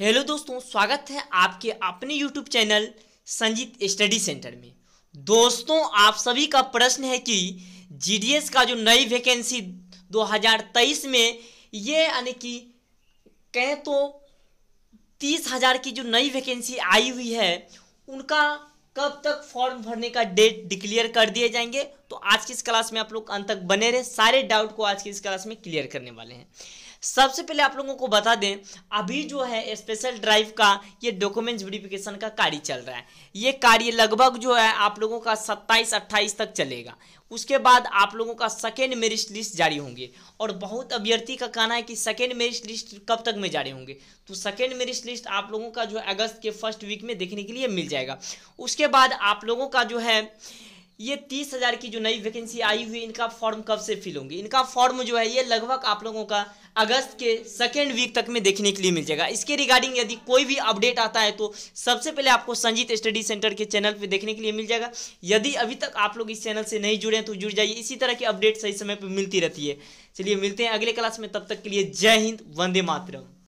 hello दोस्तों स्वागत है आपके अपने YouTube channel Sanjeet study centre में दोस्तों आप सभी का प्रश्न है कि जीडीएस का जो नई वैकेंसी 2023 में ये यानी कि कहें तो तीस हज़ार की जो नई वैकेंसी आई हुई है उनका कब तक फॉर्म भरने का डेट डिक्लेयर कर दिए जाएंगे तो आज की इस क्लास में आप लोग अंत तक बने रहे सारे डाउट को आज की इस क्लास में क्लियर करने वाले हैं सबसे पहले आप लोगों को बता दें अभी जो है स्पेशल ड्राइव का ये डॉक्यूमेंट्स वेरिफिकेशन का कार्य चल रहा है ये कार्य लगभग जो है आप लोगों का 27 28 तक चलेगा उसके बाद आप लोगों का सेकेंड मेरिट लिस्ट जारी होंगे और बहुत अभ्यर्थी का कहना है कि सेकेंड मेरिट लिस्ट कब तक में जारी होंगे तो सेकेंड मेरिट लिस्ट आप लोगों का जो है अगस्त के फर्स्ट वीक में देखने के लिए मिल जाएगा उसके बाद आप लोगों का जो है ये तीस हज़ार की जो नई वैकेंसी आई हुई इनका फॉर्म कब से फिल होंगी इनका फॉर्म जो है ये लगभग आप लोगों का अगस्त के सेकेंड वीक तक में देखने के लिए मिल जाएगा इसके रिगार्डिंग यदि कोई भी अपडेट आता है तो सबसे पहले आपको संजीत स्टडी सेंटर के चैनल पे देखने के लिए मिल जाएगा यदि अभी तक आप लोग इस चैनल से नहीं जुड़े हैं तो जुड़ जाइए इसी तरह की अपडेट सही समय पर मिलती रहती है चलिए मिलते हैं अगले क्लास में तब तक के लिए जय हिंद वंदे मातरम